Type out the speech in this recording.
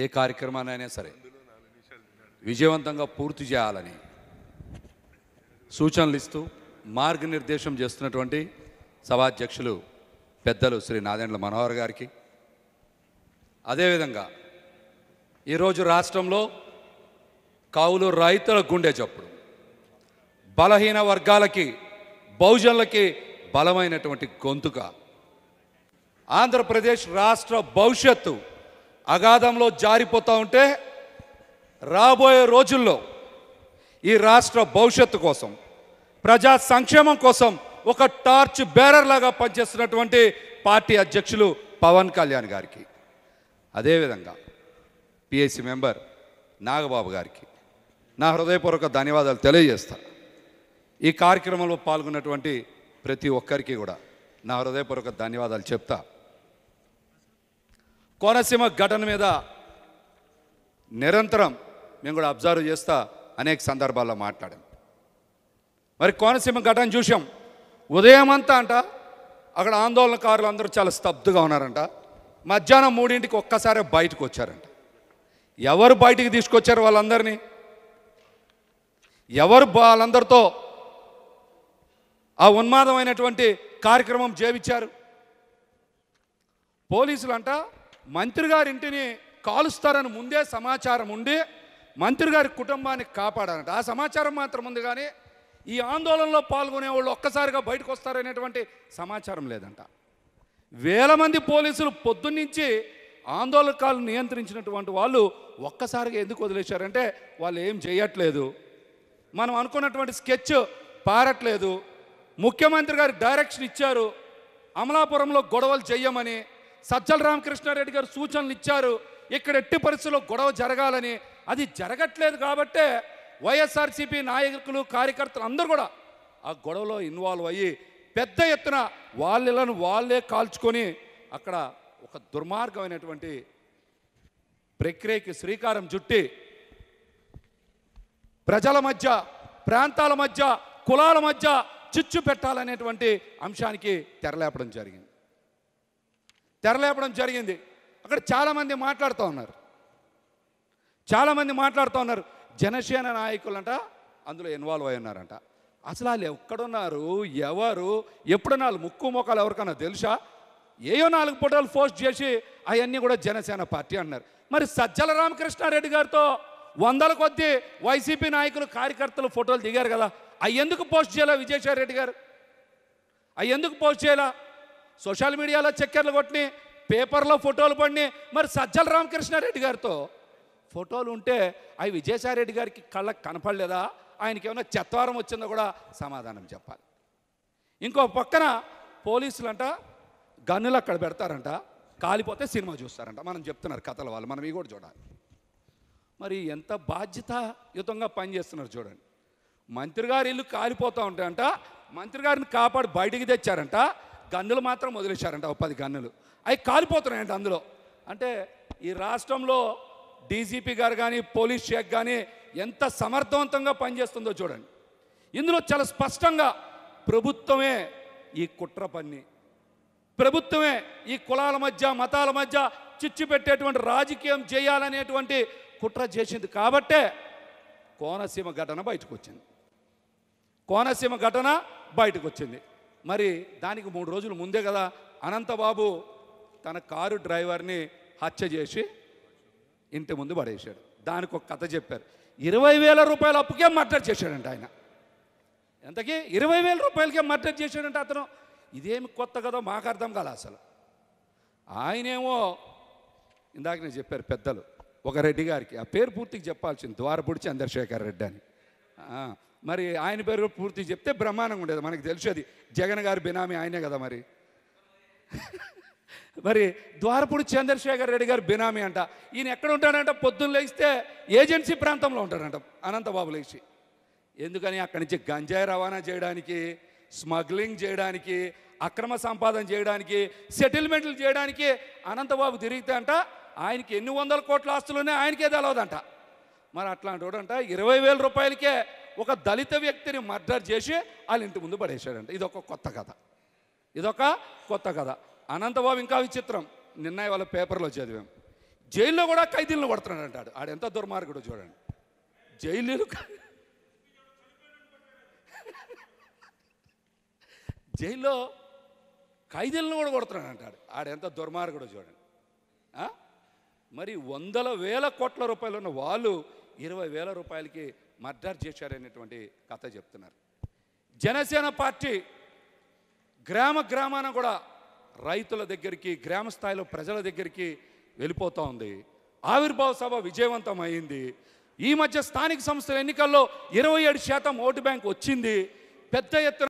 ఏ కార్యక్రమాన్ని సరే విజయవంతంగా పూర్తి చేయాలని సూచనలు ఇస్తూ మార్గనిర్దేశం చేస్తున్నటువంటి సభాధ్యక్షులు పెద్దలు శ్రీ నాదెండ్ల మనోహర్ గారికి అదేవిధంగా ఈరోజు రాష్ట్రంలో కావులు రైతుల గుండె చప్పుడు బలహీన వర్గాలకి బహుజనులకి బలమైనటువంటి గొంతుక ఆంధ్రప్రదేశ్ రాష్ట్ర భవిష్యత్తు అగాధంలో జారిపోతూ ఉంటే రాబోయే రోజుల్లో ఈ రాష్ట్ర భవిష్యత్తు కోసం ప్రజా సంక్షేమం కోసం ఒక టార్చ్ బేరర్ లాగా పనిచేస్తున్నటువంటి పార్టీ అధ్యక్షులు పవన్ కళ్యాణ్ గారికి అదేవిధంగా పిఎస్సి మెంబర్ నాగబాబు గారికి నా హృదయపూర్వక ధన్యవాదాలు తెలియజేస్తా ఈ కార్యక్రమంలో పాల్గొన్నటువంటి ప్రతి ఒక్కరికి కూడా నా హృదయపూర్వక ధన్యవాదాలు చెప్తా కోనసీమ ఘటన మీద నిరంతరం మేము కూడా అబ్జర్వ్ చేస్తా అనేక సందర్భాల్లో మాట్లాడాం మరి కోనసీమ ఘటన చూసాం ఉదయం అంతా అంట అక్కడ ఆందోళనకారులు అందరూ చాలా స్తబ్దుగా ఉన్నారంట మధ్యాహ్నం మూడింటికి ఒక్కసారి బయటకు వచ్చారంట ఎవరు బయటికి తీసుకొచ్చారు వాళ్ళందరినీ ఎవరు వాళ్ళందరితో ఆ ఉన్మాదమైనటువంటి కార్యక్రమం చేపించారు పోలీసులు అంట మంత్రి గారి ఇంటిని కాలుస్తారని ముందే సమాచారం ఉండి మంత్రి గారి కుటుంబాన్ని కాపాడారంట ఆ సమాచారం మాత్రం ఉంది కానీ ఈ ఆందోళనలో పాల్గొనే వాళ్ళు ఒక్కసారిగా బయటకు వస్తారనేటువంటి సమాచారం లేదంట వేల మంది పోలీసులు పొద్దున్నుంచి ఆందోళనకాలను నియంత్రించినటువంటి వాళ్ళు ఒక్కసారిగా ఎందుకు వదిలేశారంటే వాళ్ళు ఏం చేయట్లేదు మనం అనుకున్నటువంటి స్కెచ్ పారట్లేదు ముఖ్యమంత్రి గారి డైరెక్షన్ ఇచ్చారు అమలాపురంలో గొడవలు చెయ్యమని సజ్జల రామకృష్ణారెడ్డి గారు సూచనలు ఇచ్చారు ఇక్కడ ఎట్టి పరిస్థితుల్లో గొడవ జరగాలని అది జరగట్లేదు కాబట్టే వైఎస్ఆర్సీపీ నాయకులు కార్యకర్తలు అందరూ కూడా ఆ గొడవలో ఇన్వాల్వ్ అయ్యి పెద్ద ఎత్తున వాళ్ళను వాళ్ళే కాల్చుకొని అక్కడ ఒక దుర్మార్గమైనటువంటి ప్రక్రియకి శ్రీకారం చుట్టి ప్రజల మధ్య ప్రాంతాల మధ్య కులాల మధ్య చిచ్చు పెట్టాలనేటువంటి అంశానికి తెరలేపడం జరిగింది తెరలేపడం జరిగింది అక్కడ చాలామంది మాట్లాడుతూ ఉన్నారు చాలామంది మాట్లాడుతూ ఉన్నారు జనసేన నాయకులంట అందులో ఇన్వాల్వ్ అయి ఉన్నారంట అసలు వాళ్ళు ఎక్కడున్నారు ఎవరు ఎప్పుడు నాలుగు ముక్కు మొక్కలు ఎవరికన్నా తెలుసా ఏయో నాలుగు ఫోటోలు పోస్ట్ చేసి అవన్నీ కూడా జనసేన పార్టీ అన్నారు మరి సజ్జల రామకృష్ణారెడ్డి గారితో వందల కొద్దీ వైసీపీ నాయకులు కార్యకర్తలు ఫోటోలు దిగారు కదా అవి ఎందుకు పోస్ట్ చేయాలా విజయసాయి రెడ్డి గారు అవి ఎందుకు పోస్ట్ చేయాలా సోషల్ మీడియాలో చక్కెర్లు కొట్టి పేపర్లో ఫోటోలు పడి మరి సజ్జల రామకృష్ణారెడ్డి గారితో ఫోటోలు ఉంటే అవి విజయసాయిరెడ్డి గారికి కళ్ళకు కనపడలేదా ఆయనకి ఏమైనా చెత్తవారం వచ్చిందో కూడా సమాధానం చెప్పాలి ఇంకో పక్కన పోలీసులు అంట గన్నులు అక్కడ పెడతారంట కాలిపోతే సినిమా చూస్తారంట మనం చెప్తున్నారు కథల వాళ్ళు మనం ఇవి కూడా చూడాలి మరి ఎంత బాధ్యతాయుతంగా పనిచేస్తున్నారు చూడండి మంత్రి గారి ఇల్లు కాలిపోతూ ఉంటాయంట మంత్రి గారిని కాపాడి బయటికి తెచ్చారంట గన్నులు మాత్రం వదిలేశారంట ఒక పది గన్నులు అవి కాలిపోతున్నాయంట అందులో అంటే ఈ రాష్ట్రంలో డీజీపీ గారు కానీ పోలీస్ షేక్ కానీ ఎంత సమర్థవంతంగా పనిచేస్తుందో చూడండి ఇందులో చాలా స్పష్టంగా ప్రభుత్వమే ఈ కుట్ర పన్ని ప్రభుత్వమే ఈ కులాల మధ్య మతాల మధ్య చిచ్చు పెట్టేటువంటి రాజకీయం చేయాలనేటువంటి కుట్ర చేసింది కాబట్టే కోనసీమ ఘటన బయటకు వచ్చింది కోనసీమ ఘటన బయటకు వచ్చింది మరి దానికి మూడు రోజులు ముందే కదా అనంతబాబు తన కారు డ్రైవర్ని హత్య చేసి ఇంటి ముందు పడేశాడు దానికి ఒక కథ చెప్పారు ఇరవై వేల రూపాయల అప్పుకే మర్డర్ చేశాడంట ఆయన ఎంతకీ ఇరవై వేల రూపాయలకే మర్డర్ చేశాడంట అతను ఇదేమి కొత్త కదా మాకు అర్థం కాదు అసలు ఆయనేమో ఇందాక నేను చెప్పారు పెద్దలు ఒక రెడ్డి గారికి ఆ పేరు పూర్తికి చెప్పాల్సింది ద్వారపూడి చంద్రశేఖర్ రెడ్డి అని మరి ఆయన పేరు పూర్తి చెప్తే బ్రహ్మాండంగా ఉండేది మనకు తెలిసేది జగన్ గారి బినామీ ఆయనే కదా మరి మరి ద్వారపుడు చంద్రశేఖర్ రెడ్డి గారు బినామీ అంట ఈయన ఎక్కడ ఉంటాడంట పొద్దున్న లేస్తే ఏజెన్సీ ప్రాంతంలో ఉంటాడంట అనంతబాబు లేచి ఎందుకని అక్కడి నుంచి గంజాయి రవాణా చేయడానికి స్మగ్లింగ్ చేయడానికి అక్రమ సంపాదన చేయడానికి సెటిల్మెంట్లు చేయడానికి అనంతబాబు తిరిగితే అంట ఆయనకి ఎన్ని వందల కోట్ల ఆస్తులు ఉన్నాయి ఆయనకే తెలవదంట మరి అట్లాంటి వాడంట ఇరవై వేల రూపాయలకే ఒక దళిత వ్యక్తిని మర్డర్ చేసి వాళ్ళ ఇంటి ముందు పడేశాడంట ఇదొక కొత్త కథ ఇదొక కొత్త కథ అనంతబాబు ఇంకా విచిత్రం నిన్న వాళ్ళ పేపర్లో చదివాం జైల్లో కూడా ఖైదీలను కొడుతున్నాడు అంటాడు ఆడెంత దుర్మార్గుడు చూడండి జైలు జైల్లో ఖైదీలను కూడా కొడుతున్నాడు అంటాడు ఆడెంత దుర్మార్గుడు చూడండి మరి వందల వేల కోట్ల రూపాయలు ఉన్న వాళ్ళు ఇరవై వేల రూపాయలకి మర్డర్ చేశారనేటువంటి కథ చెప్తున్నారు జనసేన పార్టీ గ్రామ గ్రామాన కూడా రైతుల దగ్గరికి గ్రామ స్థాయిలో ప్రజల దగ్గరికి వెళ్ళిపోతూ ఉంది ఆవిర్భావ సభ విజయవంతం అయింది ఈ మధ్య స్థానిక సంస్థల ఎన్నికల్లో ఇరవై ఏడు శాతం ఓటు బ్యాంక్ వచ్చింది పెద్ద ఎత్తున